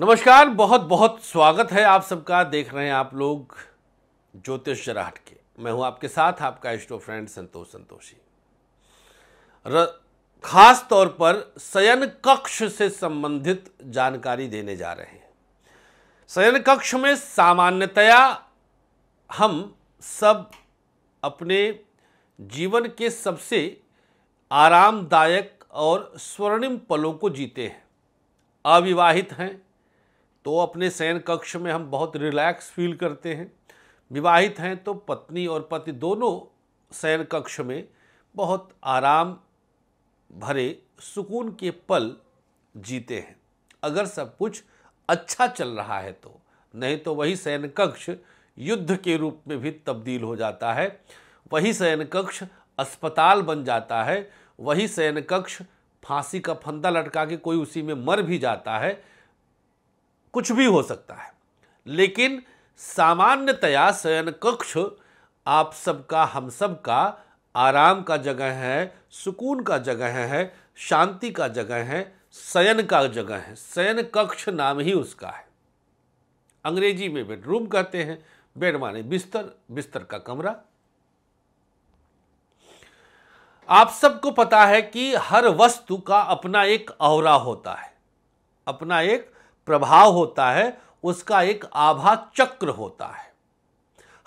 नमस्कार बहुत बहुत स्वागत है आप सबका देख रहे हैं आप लोग ज्योतिष जराहट के मैं हूं आपके साथ आपका इष्टो फ्रेंड संतोष संतोषी खास तौर पर शयन कक्ष से संबंधित जानकारी देने जा रहे हैं शयन कक्ष में सामान्यतया हम सब अपने जीवन के सबसे आरामदायक और स्वर्णिम पलों को जीते हैं अविवाहित हैं तो अपने शयन कक्ष में हम बहुत रिलैक्स फील करते हैं विवाहित हैं तो पत्नी और पति दोनों शयन कक्ष में बहुत आराम भरे सुकून के पल जीते हैं अगर सब कुछ अच्छा चल रहा है तो नहीं तो वही शयन कक्ष युद्ध के रूप में भी तब्दील हो जाता है वही शयन कक्ष अस्पताल बन जाता है वही शयन कक्ष फांसी का फंदा लटका के कोई उसी में मर भी जाता है कुछ भी हो सकता है लेकिन सामान्यतया शयन कक्ष आप सबका हम सब का आराम का जगह है सुकून का जगह है शांति का जगह है शयन का जगह है शयन कक्ष नाम ही उसका है अंग्रेजी में बेडरूम कहते हैं बेड माने बिस्तर बिस्तर का कमरा आप सबको पता है कि हर वस्तु का अपना एक औरा होता है अपना एक प्रभाव होता है उसका एक आभा चक्र होता है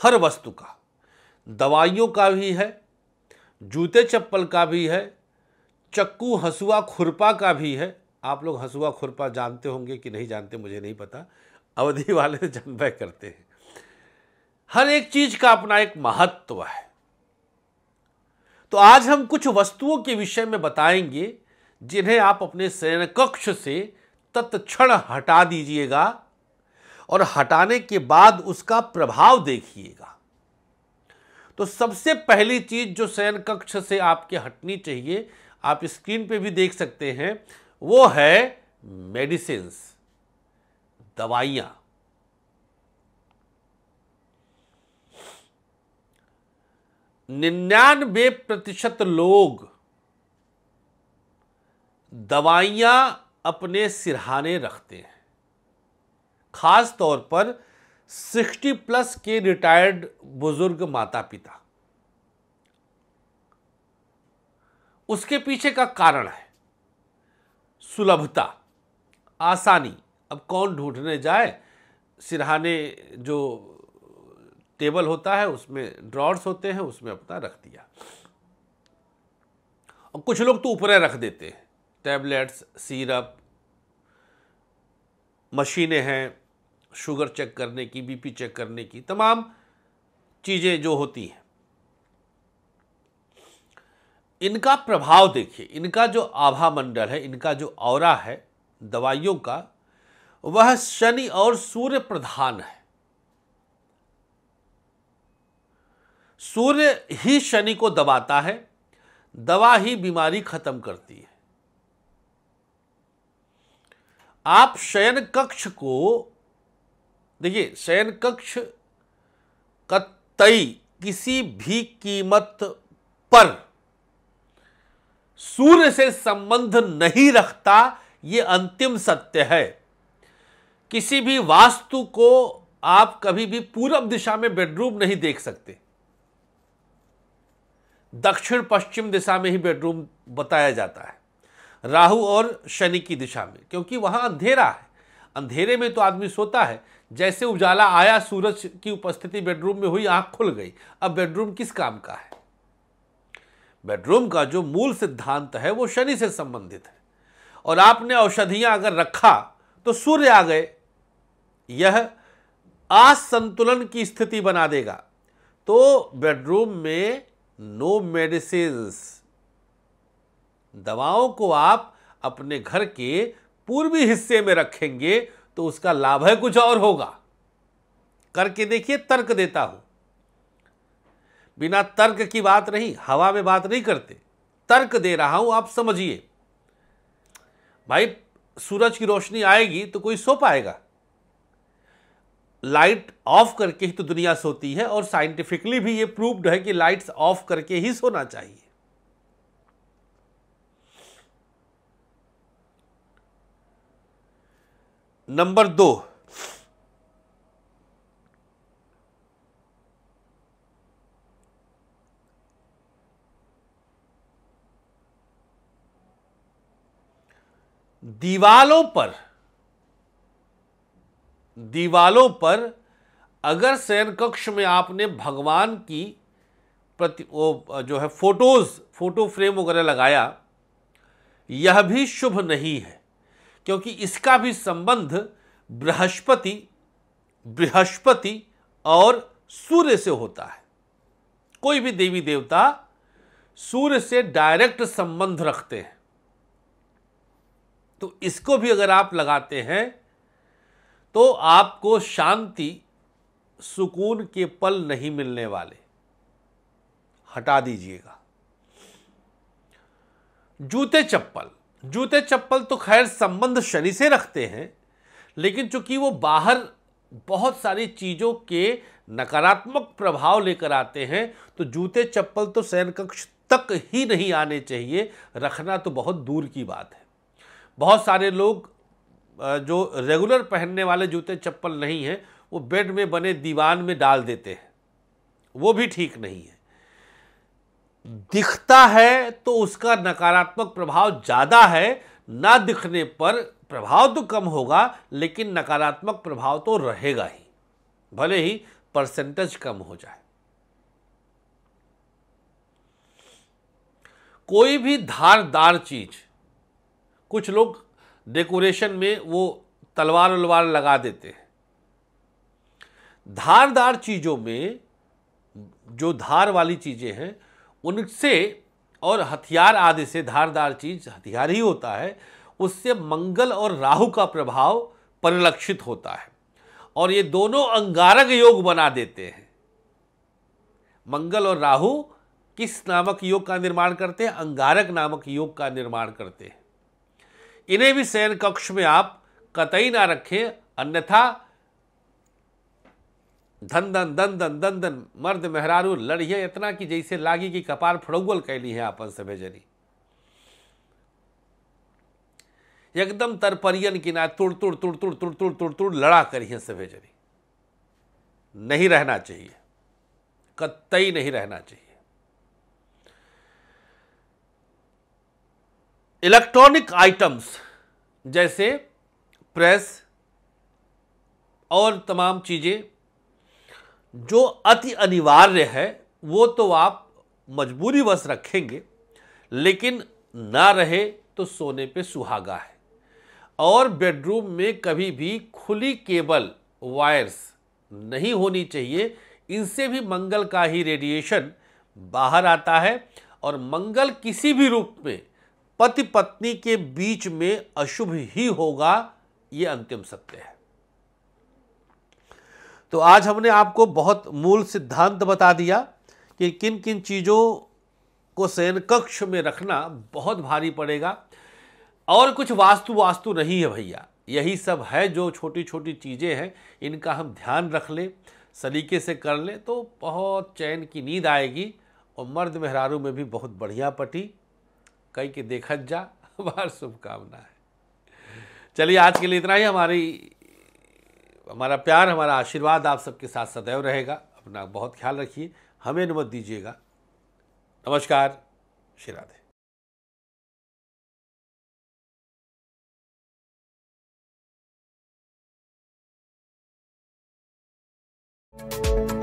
हर वस्तु का दवाइयों का भी है जूते चप्पल का भी है चक्कू हसुआ खुरपा का भी है आप लोग हसुआ खुरपा जानते होंगे कि नहीं जानते मुझे नहीं पता अवधि वाले जनबय करते हैं हर एक चीज का अपना एक महत्व है तो आज हम कुछ वस्तुओं के विषय में बताएंगे जिन्हें आप अपने शयन कक्ष से तत्क्षण हटा दीजिएगा और हटाने के बाद उसका प्रभाव देखिएगा तो सबसे पहली चीज जो शयन कक्ष से आपके हटनी चाहिए आप स्क्रीन पे भी देख सकते हैं वो है मेडिसिन दवाइयां निन्यानबे प्रतिशत लोग दवाइयां अपने सिरहाने रखते हैं खास तौर पर 60 प्लस के रिटायर्ड बुजुर्ग माता पिता उसके पीछे का कारण है सुलभता आसानी अब कौन ढूंढने जाए सिरहाने जो टेबल होता है उसमें ड्रॉर्स होते हैं उसमें अपना रख दिया और कुछ लोग तो ऊपरे रख देते हैं टैबलेट्स सीरप मशीनें हैं शुगर चेक करने की बीपी चेक करने की तमाम चीज़ें जो होती हैं इनका प्रभाव देखिए इनका जो आभा मंडल है इनका जो और है दवाइयों का वह शनि और सूर्य प्रधान है सूर्य ही शनि को दबाता है दवा ही बीमारी खत्म करती है आप शयन कक्ष को देखिए शयन कक्ष कतई किसी भी कीमत पर सूर्य से संबंध नहीं रखता ये अंतिम सत्य है किसी भी वास्तु को आप कभी भी पूरब दिशा में बेडरूम नहीं देख सकते दक्षिण पश्चिम दिशा में ही बेडरूम बताया जाता है राहु और शनि की दिशा में क्योंकि वहाँ अंधेरा है अंधेरे में तो आदमी सोता है जैसे उजाला आया सूरज की उपस्थिति बेडरूम में हुई आँख खुल गई अब बेडरूम किस काम का है बेडरूम का जो मूल सिद्धांत है वो शनि से संबंधित है और आपने औषधियाँ अगर रखा तो सूर्य आ गए यह असंतुलन की स्थिति बना देगा तो बेडरूम में नो मेडिसिन्स दवाओं को आप अपने घर के पूर्वी हिस्से में रखेंगे तो उसका लाभ है कुछ और होगा करके देखिए तर्क देता हूं बिना तर्क की बात नहीं हवा में बात नहीं करते तर्क दे रहा हूं आप समझिए भाई सूरज की रोशनी आएगी तो कोई सो पाएगा लाइट ऑफ करके ही तो दुनिया सोती है और साइंटिफिकली भी ये प्रूव्ड है कि लाइट्स ऑफ करके ही सोना चाहिए नंबर दो दीवालों पर दीवालों पर अगर शयन कक्ष में आपने भगवान की प्रति वो जो है फोटोज फोटो फ्रेम वगैरह लगाया यह भी शुभ नहीं है क्योंकि इसका भी संबंध बृहस्पति बृहस्पति और सूर्य से होता है कोई भी देवी देवता सूर्य से डायरेक्ट संबंध रखते हैं तो इसको भी अगर आप लगाते हैं तो आपको शांति सुकून के पल नहीं मिलने वाले हटा दीजिएगा जूते चप्पल जूते चप्पल तो खैर संबंध शनि से रखते हैं लेकिन चूंकि वो बाहर बहुत सारी चीज़ों के नकारात्मक प्रभाव लेकर आते हैं तो जूते चप्पल तो शयन कक्ष तक ही नहीं आने चाहिए रखना तो बहुत दूर की बात है बहुत सारे लोग जो रेगुलर पहनने वाले जूते चप्पल नहीं हैं वो बेड में बने दीवान में डाल देते हैं वो भी ठीक नहीं है दिखता है तो उसका नकारात्मक प्रभाव ज़्यादा है ना दिखने पर प्रभाव तो कम होगा लेकिन नकारात्मक प्रभाव तो रहेगा ही भले ही परसेंटेज कम हो जाए कोई भी धारदार चीज कुछ लोग डेकोरेशन में वो तलवार उलवार लगा देते हैं धारदार चीज़ों में जो धार वाली चीज़ें हैं उनसे और हथियार आदि से धारदार चीज हथियार ही होता है उससे मंगल और राहु का प्रभाव परिलक्षित होता है और ये दोनों अंगारक योग बना देते हैं मंगल और राहु किस नामक योग का निर्माण करते हैं अंगारक नामक योग का निर्माण करते हैं इन्हें भी शयन कक्ष में आप कतई ना रखें अन्यथा धन धन धन धन धन धन मर्द मेहरारू लड़िए इतना कि जैसे लागी की कपार फड़ौगल कैली है अपन से भेजनी एकदम तरपरियन की ना तुड़ तुड़ तुड़ तुड़ तुड़ तुड़ तुड़ तुड़ लड़ा करिए से भेजनी नहीं रहना चाहिए कतई नहीं रहना चाहिए इलेक्ट्रॉनिक आइटम्स जैसे प्रेस और तमाम चीज़ें जो अति अनिवार्य है वो तो आप मजबूरी बस रखेंगे लेकिन ना रहे तो सोने पे सुहागा है और बेडरूम में कभी भी खुली केबल वायर्स नहीं होनी चाहिए इनसे भी मंगल का ही रेडिएशन बाहर आता है और मंगल किसी भी रूप में पति पत्नी के बीच में अशुभ ही होगा ये अंतिम सत्य है तो आज हमने आपको बहुत मूल सिद्धांत बता दिया कि किन किन चीज़ों को शयन कक्ष में रखना बहुत भारी पड़ेगा और कुछ वास्तु वास्तु नहीं है भैया यही सब है जो छोटी छोटी चीज़ें हैं इनका हम ध्यान रख लें सलीके से कर लें तो बहुत चैन की नींद आएगी और मर्द मेहरारू में भी बहुत बढ़िया पटी कई के देखत जा हमार शुभकामना है चलिए आज के लिए इतना ही हमारी हमारा प्यार हमारा आशीर्वाद आप सबके साथ सदैव रहेगा अपना बहुत ख्याल रखिए हमें अनुमत दीजिएगा नमस्कार श्री राधे thank you